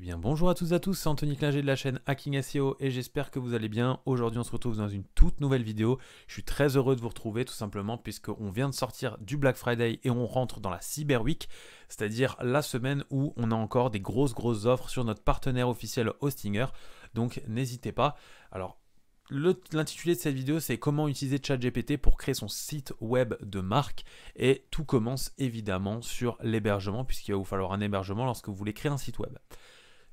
Eh bonjour à toutes et à tous, c'est Anthony Clinger de la chaîne Hacking SEO et j'espère que vous allez bien. Aujourd'hui on se retrouve dans une toute nouvelle vidéo. Je suis très heureux de vous retrouver tout simplement puisqu'on vient de sortir du Black Friday et on rentre dans la Cyber Week, c'est-à-dire la semaine où on a encore des grosses grosses offres sur notre partenaire officiel Hostinger. Donc n'hésitez pas. Alors L'intitulé de cette vidéo, c'est comment utiliser ChatGPT pour créer son site web de marque. Et tout commence évidemment sur l'hébergement, puisqu'il va vous falloir un hébergement lorsque vous voulez créer un site web.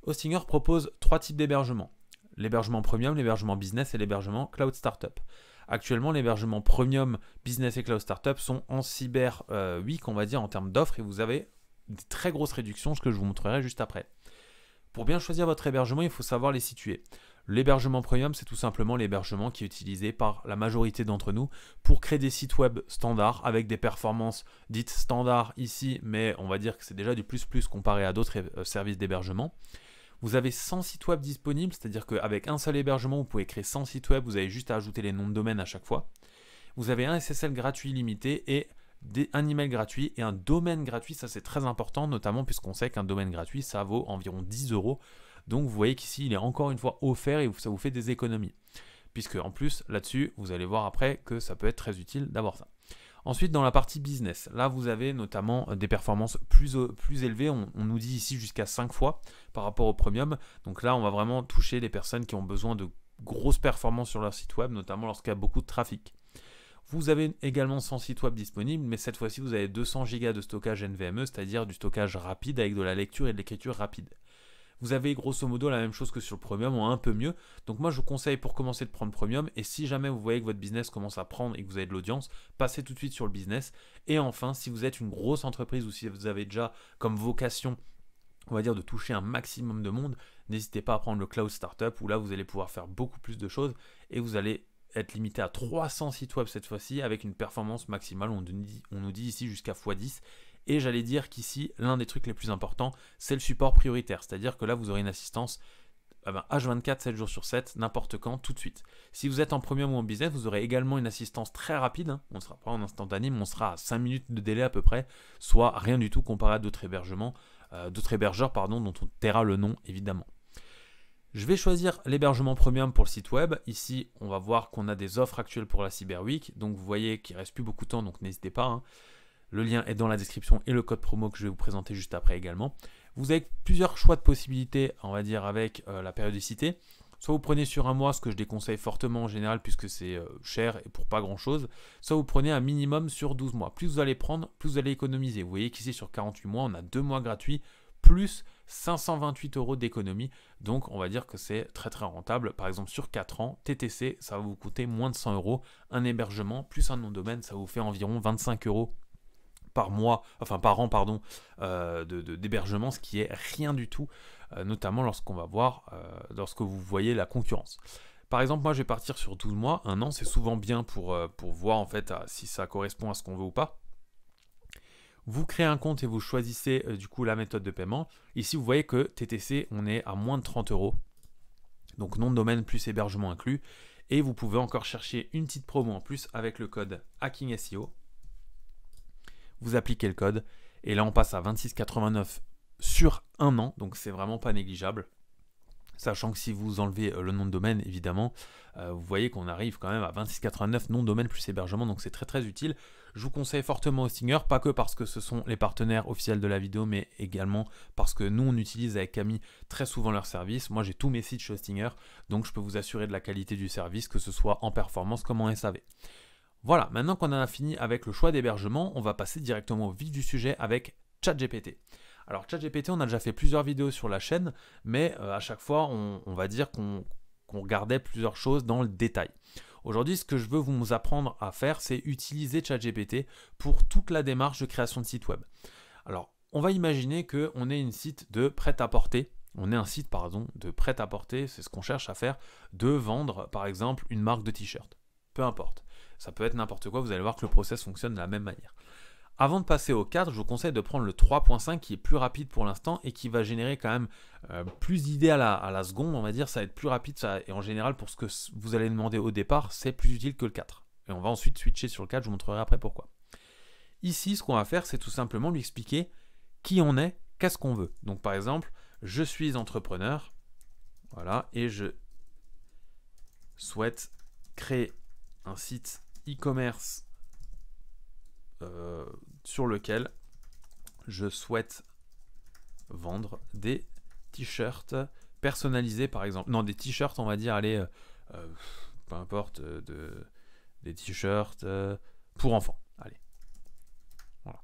Hostinger propose trois types d'hébergement. L'hébergement premium, l'hébergement business et l'hébergement cloud startup. Actuellement, l'hébergement premium, business et cloud startup sont en cyber euh, week, on va dire, en termes d'offres, et vous avez des très grosses réductions, ce que je vous montrerai juste après. Pour bien choisir votre hébergement, il faut savoir les situer. L'hébergement premium, c'est tout simplement l'hébergement qui est utilisé par la majorité d'entre nous pour créer des sites web standards avec des performances dites standards ici, mais on va dire que c'est déjà du plus plus comparé à d'autres euh, services d'hébergement. Vous avez 100 sites web disponibles, c'est-à-dire qu'avec un seul hébergement, vous pouvez créer 100 sites web, vous avez juste à ajouter les noms de domaine à chaque fois. Vous avez un SSL gratuit limité et un email gratuit et un domaine gratuit, ça c'est très important, notamment puisqu'on sait qu'un domaine gratuit, ça vaut environ 10 euros. Donc vous voyez qu'ici, il est encore une fois offert et ça vous fait des économies. Puisque en plus, là-dessus, vous allez voir après que ça peut être très utile d'avoir ça. Ensuite, dans la partie business, là, vous avez notamment euh, des performances euh, plus, élevées. On, on nous dit ici jusqu'à 5 fois par rapport au premium. Donc là, on va vraiment toucher les personnes qui ont besoin de grosses performances sur leur site web, notamment lorsqu'il y a beaucoup de trafic. Vous avez également 100 sites web disponibles, mais cette fois-ci, vous avez 200 Go de stockage NVMe, c'est-à-dire du stockage rapide avec de la lecture et de l'écriture rapide. Vous avez grosso modo la même chose que sur le Premium, ou un peu mieux. Donc moi, je vous conseille pour commencer de prendre Premium. Et si jamais vous voyez que votre business commence à prendre et que vous avez de l'audience, passez tout de suite sur le business. Et enfin, si vous êtes une grosse entreprise ou si vous avez déjà comme vocation on va dire de toucher un maximum de monde, n'hésitez pas à prendre le Cloud Startup où là vous allez pouvoir faire beaucoup plus de choses et vous allez être limité à 300 sites web cette fois-ci avec une performance maximale, on nous dit, on nous dit ici jusqu'à x10 et j'allais dire qu'ici, l'un des trucs les plus importants, c'est le support prioritaire. C'est-à-dire que là, vous aurez une assistance H24, ah 7 ben, jours sur 7, n'importe quand, tout de suite. Si vous êtes en premium ou en business, vous aurez également une assistance très rapide. Hein. On ne sera pas en instantané, mais on sera à 5 minutes de délai à peu près, soit rien du tout comparé à d'autres hébergements, euh, d'autres hébergeurs, pardon, dont on taira le nom évidemment. Je vais choisir l'hébergement premium pour le site web. Ici, on va voir qu'on a des offres actuelles pour la Cyber Week. Donc, vous voyez qu'il ne reste plus beaucoup de temps, donc n'hésitez pas. Hein. Le lien est dans la description et le code promo que je vais vous présenter juste après également. Vous avez plusieurs choix de possibilités, on va dire, avec euh, la périodicité. Soit vous prenez sur un mois, ce que je déconseille fortement en général puisque c'est euh, cher et pour pas grand chose. Soit vous prenez un minimum sur 12 mois. Plus vous allez prendre, plus vous allez économiser. Vous voyez qu'ici sur 48 mois, on a 2 mois gratuits plus 528 euros d'économie. Donc on va dire que c'est très très rentable. Par exemple sur 4 ans, TTC, ça va vous coûter moins de 100 euros. Un hébergement plus un nom de domaine, ça vous fait environ 25 euros par mois, enfin par an, pardon, euh, d'hébergement, de, d'hébergement, ce qui est rien du tout, euh, notamment lorsqu'on va voir, euh, lorsque vous voyez la concurrence. Par exemple, moi je vais partir sur 12 mois, un an, c'est souvent bien pour, pour voir en fait si ça correspond à ce qu'on veut ou pas. Vous créez un compte et vous choisissez du coup la méthode de paiement. Ici, vous voyez que TTC, on est à moins de 30 euros. Donc nom de domaine plus hébergement inclus. Et vous pouvez encore chercher une petite promo en plus avec le code HackingSEO vous appliquez le code. Et là, on passe à 26,89 sur un an, donc c'est vraiment pas négligeable. Sachant que si vous enlevez euh, le nom de domaine, évidemment, euh, vous voyez qu'on arrive quand même à 26,89 nom de domaine plus hébergement, donc c'est très très utile. Je vous conseille fortement Hostinger, pas que parce que ce sont les partenaires officiels de la vidéo, mais également parce que nous on utilise avec Camille très souvent leur service. Moi j'ai tous mes sites chez Hostinger. donc je peux vous assurer de la qualité du service, que ce soit en performance comme en SAV. Voilà, maintenant qu'on en a fini avec le choix d'hébergement, on va passer directement au vif du sujet avec ChatGPT. Alors ChatGPT, on a déjà fait plusieurs vidéos sur la chaîne, mais euh, à chaque fois, on, va dire qu'on regardait plusieurs choses dans le détail. Aujourd'hui, ce que je veux vous apprendre à faire, c'est utiliser ChatGPT pour toute la démarche de création de site web. Alors, on va imaginer qu'on est une site de prêt-à-porter. On est un site, pardon, de prêt-à-porter, c'est ce qu'on cherche à faire, de vendre, par exemple, une marque de t-shirt. Peu importe ça peut être n'importe quoi, vous allez voir que le process fonctionne de la même manière. Avant de passer au 4, je vous conseille de prendre le 3.5 qui est plus rapide pour l'instant et qui va générer quand même euh, plus d'idées à la, seconde, on va dire, ça va être plus rapide et en général pour ce que vous allez demander au départ, c'est plus utile que le 4. Et on va ensuite switcher sur le 4, je vous montrerai après pourquoi. Ici, ce qu'on va faire, c'est tout simplement lui expliquer qui on est, qu'est-ce qu'on veut. Donc par exemple, je suis entrepreneur, voilà, et je souhaite créer un site e-commerce euh, sur lequel je souhaite vendre des t-shirts personnalisés par exemple. Non, des t-shirts, on va dire, allez, euh, euh, peu importe, de, des t-shirts pour enfants. Allez. Voilà.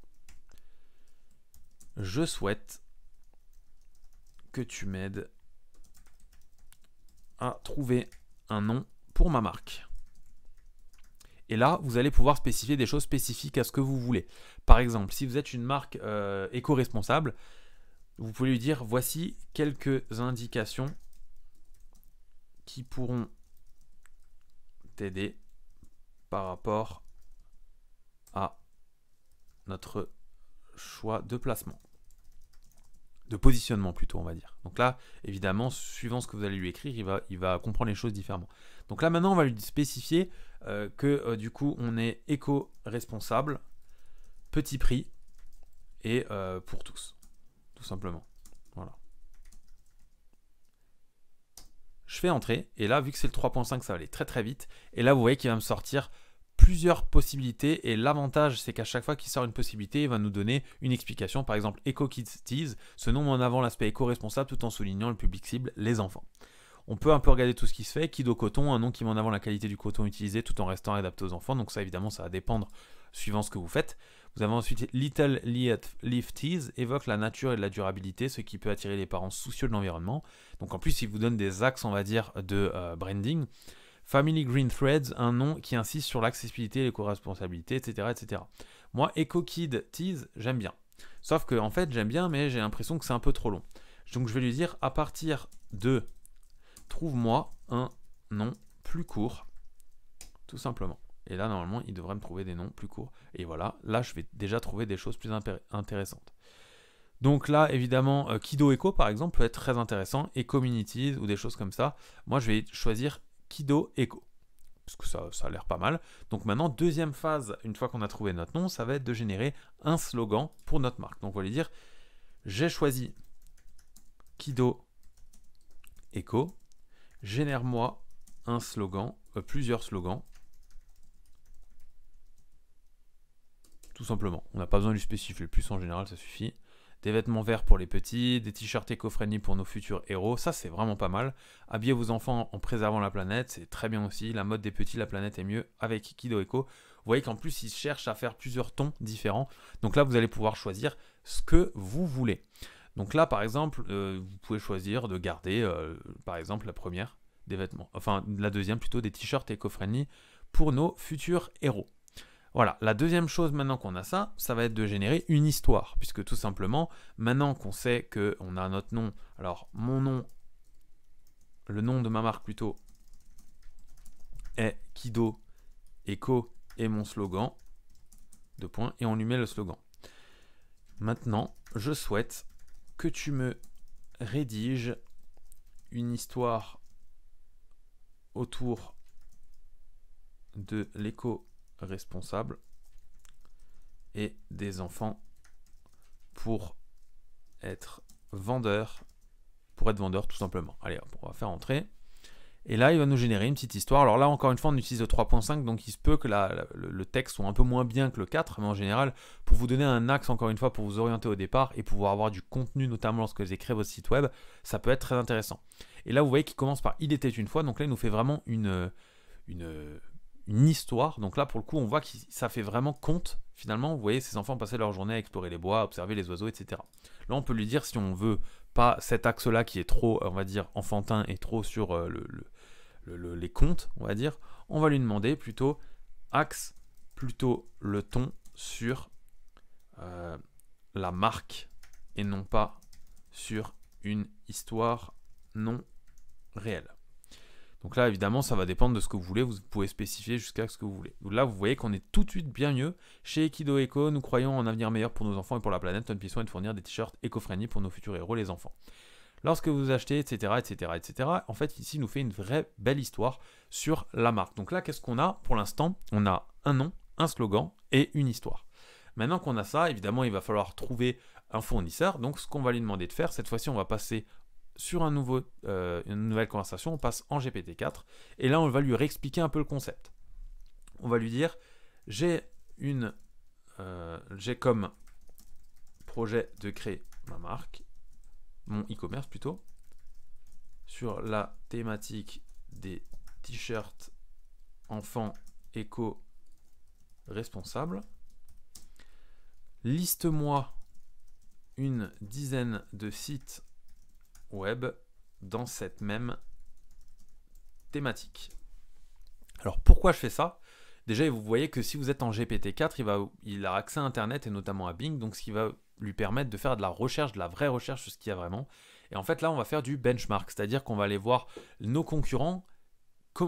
Je souhaite que tu m'aides à trouver un nom pour ma marque. Et là, vous allez pouvoir spécifier des choses spécifiques à ce que vous voulez. Par exemple, si vous êtes une marque euh, éco-responsable, vous pouvez lui dire voici quelques indications qui pourront t'aider par rapport à notre choix de placement. De positionnement plutôt, on va dire. Donc là, évidemment, suivant ce que vous allez lui écrire, il va comprendre les choses différemment. Donc là, maintenant, on va lui spécifier euh, que euh, du coup on est éco-responsable, petit prix et euh, pour tous, tout simplement. Voilà. Je fais entrer et là vu que c'est le 3.5 ça va aller très très vite et là vous voyez qu'il va me sortir plusieurs possibilités et l'avantage c'est qu'à chaque fois qu'il sort une possibilité, il va nous donner une explication. Par exemple, Eco Kids Tease, ce nom en avant l'aspect éco-responsable tout en soulignant le public cible, les enfants on peut un peu regarder tout ce qui se fait. Kido coton, un nom qui met en avant la qualité du coton utilisé tout en restant adapté aux enfants. Donc ça évidemment ça va dépendre suivant ce que vous faites. Vous avez ensuite Little Leaf Tease, évoque la nature et de la durabilité, ce qui peut attirer les parents soucieux de l'environnement. Donc en plus il vous donne des axes on va dire de euh, branding. Family Green Threads, un nom qui insiste sur l'accessibilité, l'éco-responsabilité, etc., etc. Moi, Eco Kid Tease, j'aime bien. Sauf que, en fait, j'aime bien, mais j'ai l'impression que c'est un peu trop long. Donc, je vais lui dire, à partir de trouve-moi un nom plus court, tout simplement. Et là, normalement, il devrait me trouver des noms plus courts. Et voilà, là, je vais déjà trouver des choses plus intéressantes. Donc là, évidemment, euh, Kido Echo, par exemple, peut être très intéressant, et Communities, ou des choses comme ça. Moi, je vais choisir Kido Echo, parce que ça, ça a l'air pas mal. Donc maintenant, deuxième phase, une fois qu'on a trouvé notre nom, ça va être de générer un slogan pour notre marque. Donc on va lui dire, j'ai choisi Kido Echo, Génère-moi un slogan, euh, plusieurs slogans. Tout simplement. On n'a pas besoin du spécifique, le plus en général, ça suffit. Des vêtements verts pour les petits, des t-shirts éco-friendly pour nos futurs héros, ça c'est vraiment pas mal. Habillez vos enfants en préservant la planète, c'est très bien aussi. La mode des petits, la planète est mieux avec Kido Eco. Vous voyez qu'en plus, ils cherchent à faire plusieurs tons différents. Donc là, vous allez pouvoir choisir ce que vous voulez. Donc là, par exemple, euh, vous pouvez choisir de garder, euh, par exemple, la première des vêtements, enfin la deuxième plutôt des t-shirts éco-friendly pour nos futurs héros. Voilà, la deuxième chose maintenant qu'on a ça, ça va être de générer une histoire, puisque tout simplement, maintenant qu'on sait qu'on a notre nom, alors mon nom, le nom de ma marque plutôt, est Kido Eco et mon slogan, deux points, et on lui met le slogan. Maintenant, je souhaite que tu me rédiges une histoire autour de l'éco-responsable et des enfants pour être vendeur, pour être vendeur tout simplement. Allez, on va faire entrer. Et là, il va nous générer une petite histoire. Alors là, encore une fois, on utilise le 3.5, donc il se peut que le texte soit un peu moins bien que le 4, mais en général, pour vous donner un axe, encore une fois, pour vous orienter au départ et pouvoir avoir du contenu, notamment lorsque vous écrivez votre site web, ça peut être très intéressant. Et là, vous voyez qu'il commence par Il était une fois, donc là, il nous fait vraiment une, une histoire. Donc là, pour le coup, on voit que ça fait vraiment compte. Finalement, vous voyez, ces enfants passer leur journée à explorer les bois, observer les oiseaux, etc. Là, on peut lui dire si on veut pas cet axe-là qui est trop, on va dire, enfantin et trop sur euh, le, le, le, les contes, on va dire, on va lui demander plutôt axe, plutôt le ton sur euh, la marque et non pas sur une histoire non réelle. Donc là, évidemment, ça va dépendre de ce que vous voulez. Vous pouvez spécifier jusqu'à ce que vous voulez. là, vous voyez qu'on est tout de suite bien mieux. Chez Ekido Eco, nous croyons en un avenir meilleur pour nos enfants et pour la planète. Notre pis est de fournir des t-shirts éco-friendly pour nos futurs héros, les enfants. Lorsque vous achetez, etc., etc., etc., en fait, ici, il nous fait une vraie belle histoire sur la marque. Donc là, qu'est-ce qu'on a pour l'instant On a un nom, un slogan et une histoire. Maintenant qu'on a ça, évidemment, il va falloir trouver un fournisseur. Donc, ce qu'on va lui demander de faire, cette fois-ci, on va passer sur un nouveau, euh, une nouvelle conversation, on passe en GPT-4, et là on va lui réexpliquer un peu le concept. On va lui dire, j'ai une, euh, j'ai comme projet de créer ma marque, mon e-commerce plutôt, sur la thématique des t-shirts enfants éco responsables. Liste-moi une dizaine de sites web dans cette même thématique. Alors pourquoi je fais ça Déjà, vous voyez que si vous êtes en GPT-4, il, va, a accès à Internet et notamment à Bing, donc ce qui va lui permettre de faire de la recherche, de la vraie recherche sur ce qu'il y a vraiment. Et en fait, là, on va faire du benchmark, c'est-à-dire qu'on va aller voir nos concurrents,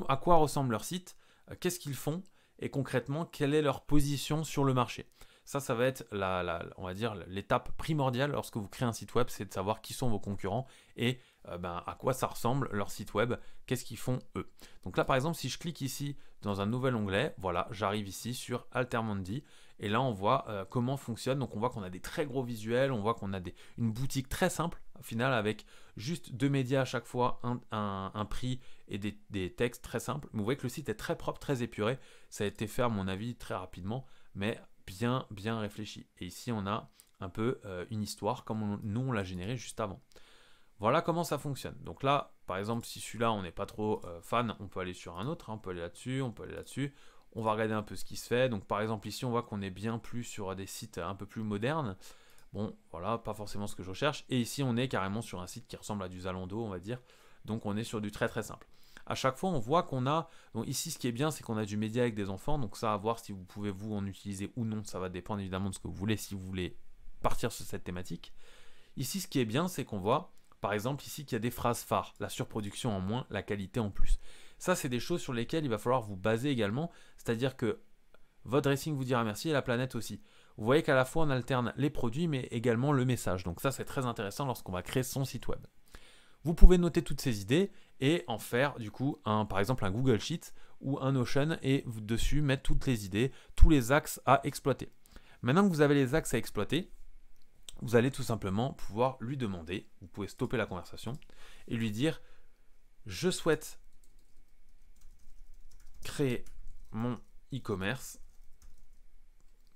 à quoi ressemble leur site, euh, qu'est-ce qu'ils font, et concrètement, quelle est leur position sur le marché. Ça, ça va être la, on va dire l'étape primordiale lorsque vous créez un site web, c'est de savoir qui sont vos concurrents et euh, ben, à quoi ça ressemble leur site web, qu'est-ce qu'ils font eux. Donc là, par exemple, si je clique ici dans un nouvel onglet, voilà, j'arrive ici sur Altermondi et là, on voit euh, comment fonctionne. Donc on voit qu'on a des très gros visuels, on voit qu'on a des, une boutique très simple au final avec juste deux médias à chaque fois, un, prix et des, des, textes très simples. Vous voyez que le site est très propre, très épuré. Ça a été fait à mon avis très rapidement, mais bien, bien réfléchi. Et ici, on a un peu euh, une histoire comme nous, on l'a générée juste avant. Voilà comment ça fonctionne. Donc là, par exemple, si celui-là, on n'est pas trop euh, fan, on peut aller sur un autre, hein, on peut aller là-dessus, on peut aller là-dessus. On va regarder un peu ce qui se fait. Donc par exemple, ici, on voit qu'on est bien plus sur des sites un peu plus modernes. Bon, voilà, pas forcément ce que je recherche. Et ici, on est carrément sur un site qui ressemble à du Zalando, on va dire. Donc on est sur du très très simple à chaque fois on voit qu'on a, ici ce qui est bien c'est qu'on a du média avec des enfants, donc ça à voir si vous pouvez vous en utiliser ou non, ça va dépendre évidemment de ce que vous voulez, si vous voulez partir sur cette thématique. Ici ce qui est bien c'est qu'on voit par exemple ici qu'il y a des phrases phares, la surproduction en moins, la qualité en plus. Ça c'est des choses sur lesquelles il va falloir vous baser également, c'est-à-dire que votre dressing vous dira merci et la planète aussi. Vous voyez qu'à la fois on alterne les produits mais également le message. Donc ça c'est très intéressant lorsqu'on va créer son site web. Vous pouvez noter toutes ces idées et en faire du coup un, par exemple un Google Sheet ou un Notion et dessus mettre toutes les idées, tous les axes à exploiter. Maintenant que vous avez les axes à exploiter, vous allez tout simplement pouvoir lui demander, vous pouvez stopper la conversation et lui dire je souhaite créer mon e-commerce,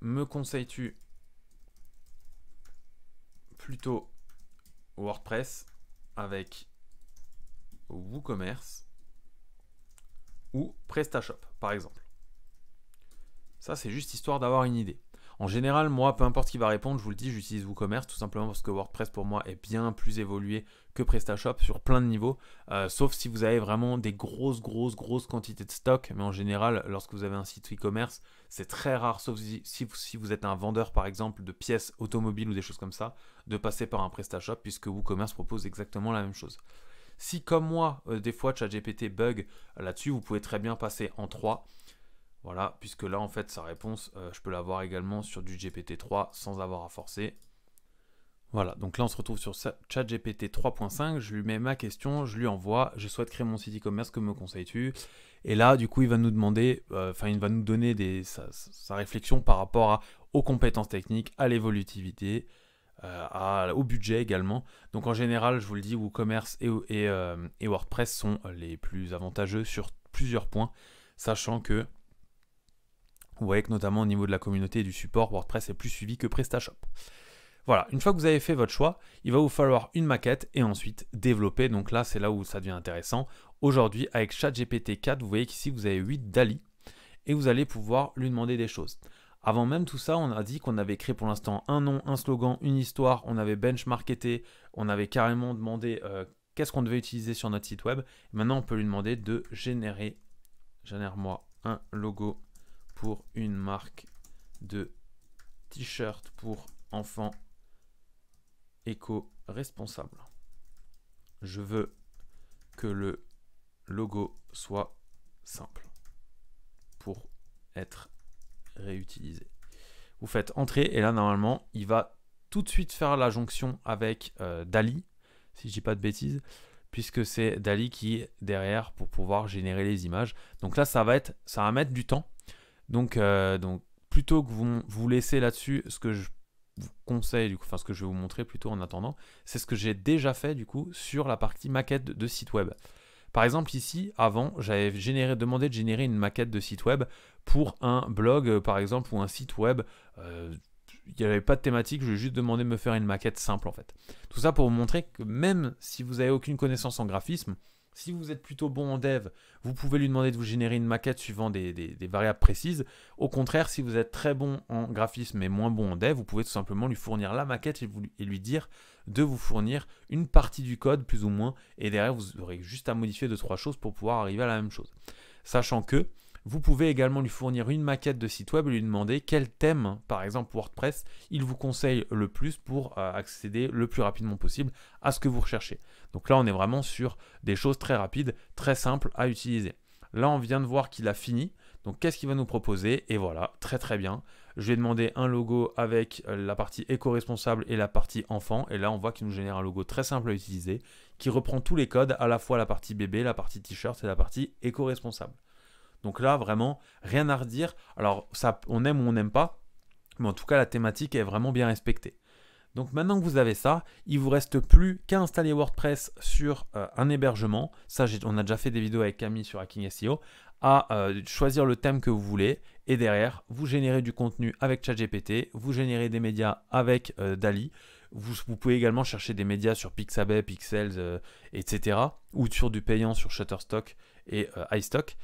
me conseilles-tu plutôt WordPress avec WooCommerce ou PrestaShop, par exemple. Ça, c'est juste histoire d'avoir une idée. En général, moi, peu importe qui va répondre, je vous le dis, j'utilise WooCommerce tout simplement parce que WordPress pour moi est bien plus évolué que PrestaShop sur plein de niveaux, euh, sauf si vous avez vraiment des grosses, grosses, grosses quantités de stock. Mais en général, lorsque vous avez un site e-commerce, c'est très rare, sauf si, vous êtes un vendeur par exemple de pièces automobiles ou des choses comme ça, de passer par un PrestaShop puisque WooCommerce propose exactement la même chose. Si comme moi, euh, des fois ChatGPT bug euh, là-dessus, vous pouvez très bien passer en 3. Voilà, puisque là, en fait, sa réponse, euh, je peux l'avoir également sur du GPT-3 sans avoir à forcer. Voilà, donc là, on se retrouve sur chat gpt 3.5. Je lui mets ma question, je lui envoie. Je souhaite créer mon site e-commerce, que me conseilles-tu Et là, du coup, il va nous demander, euh, enfin, il va nous donner des, sa, réflexion par rapport aux compétences techniques, à l'évolutivité, euh, au budget également. Donc en général, je vous le dis, WooCommerce et, et WordPress sont les plus avantageux sur plusieurs points, sachant que vous voyez que notamment au niveau de la communauté et du support, WordPress est plus suivi que PrestaShop. Voilà, une fois que vous avez fait votre choix, il va vous falloir une maquette et ensuite développer. Donc là, c'est là où ça devient intéressant. Aujourd'hui, avec ChatGPT 4, vous voyez qu'ici, vous avez 8 DALI et vous allez pouvoir lui demander des choses. Avant même tout ça, on a dit qu'on avait créé pour l'instant un nom, un slogan, une histoire, on avait benchmarketé, on avait carrément demandé euh, qu'est-ce qu'on devait utiliser sur notre site web. maintenant, on peut lui demander de générer, génère-moi un logo pour une marque de t-shirt pour enfants éco-responsable. Je veux que le logo soit simple pour être réutilisé. Vous faites entrer et là normalement il va tout de suite faire la jonction avec euh, Dali, si je dis pas de bêtises, puisque c'est Dali qui est derrière pour pouvoir générer les images. Donc là ça va être ça va mettre du temps euh, donc, plutôt que vous vous laissez là-dessus, ce que je vous conseille, du coup, enfin ce que je vais vous montrer plutôt en attendant, c'est ce que j'ai déjà fait du coup sur la partie maquette de site web. Par exemple, ici, avant, j'avais demandé de générer une maquette de site web pour un blog, euh, par exemple, ou un site web. Euh, il n'y avait pas de thématique, je lui ai juste demandé de me faire une maquette simple, en fait. Tout ça pour vous montrer que même si vous n'avez aucune connaissance en graphisme, si vous êtes plutôt bon en dev, vous pouvez lui demander de vous générer une maquette suivant des, variables précises. Au contraire, si vous êtes très bon en graphisme et moins bon en dev, vous pouvez tout simplement lui fournir la maquette et, et lui dire de vous fournir une partie du code, plus ou moins. Et derrière, vous aurez juste à modifier deux, trois choses pour pouvoir arriver à la même chose. Sachant que vous pouvez également lui fournir une maquette de site web et lui demander quel thème, par exemple WordPress, il vous conseille le plus pour euh, accéder le plus rapidement possible à ce que vous recherchez. Donc là, on est vraiment sur des choses très rapides, très simples à utiliser. Là, on vient de voir qu'il a fini. Donc, qu'est-ce qu'il va nous proposer Et voilà, très très bien. Je vais demander un logo avec euh, la partie éco-responsable et la partie enfant. Et là, on voit qu'il nous génère un logo très simple à utiliser qui reprend tous les codes, à la fois la partie bébé, la partie t-shirt et la partie éco-responsable. Donc là, vraiment, rien à redire. Alors, ça, on aime ou on n'aime pas, mais en tout cas, la thématique est vraiment bien respectée. Donc maintenant que vous avez ça, il vous reste plus qu'à installer WordPress sur euh, un hébergement. Ça, on a déjà fait des vidéos avec Camille sur Hacking SEO. À euh, choisir le thème que vous voulez et derrière, vous générez du contenu avec ChatGPT, vous générez des médias avec euh, Dali. vous, pouvez également chercher des médias sur Pixabay, Pixels, etc. ou sur du payant sur Shutterstock et iStock.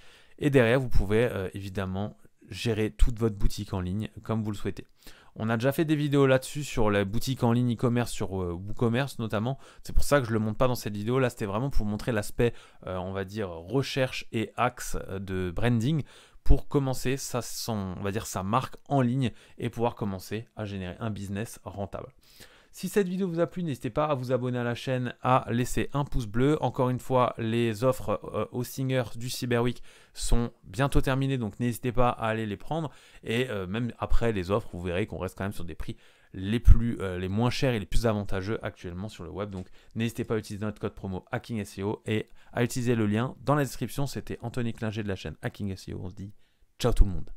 Et derrière, vous pouvez euh, évidemment gérer toute votre boutique en ligne comme vous le souhaitez. On a déjà fait des vidéos là-dessus sur la boutique en ligne e-commerce, sur euh, WooCommerce notamment. C'est pour ça que je ne le montre pas dans cette vidéo. Là, c'était vraiment pour montrer l'aspect, euh, on va dire, recherche et axe de branding pour commencer on va dire, sa marque en ligne et pouvoir commencer à générer un business rentable. Si cette vidéo vous a plu, n'hésitez pas à vous abonner à la chaîne, à laisser un pouce bleu. Encore une fois, les offres euh, aux singers du Cyberweek sont bientôt terminées, donc n'hésitez pas à aller les prendre. Et euh, même après les offres, vous verrez qu'on reste quand même sur des prix les, plus, euh, les moins chers et les plus avantageux actuellement sur le web. Donc n'hésitez pas à utiliser notre code promo HACKINGSEO et à utiliser le lien dans la description. C'était Anthony Clinger de la chaîne HACKINGSEO. On se dit ciao tout le monde.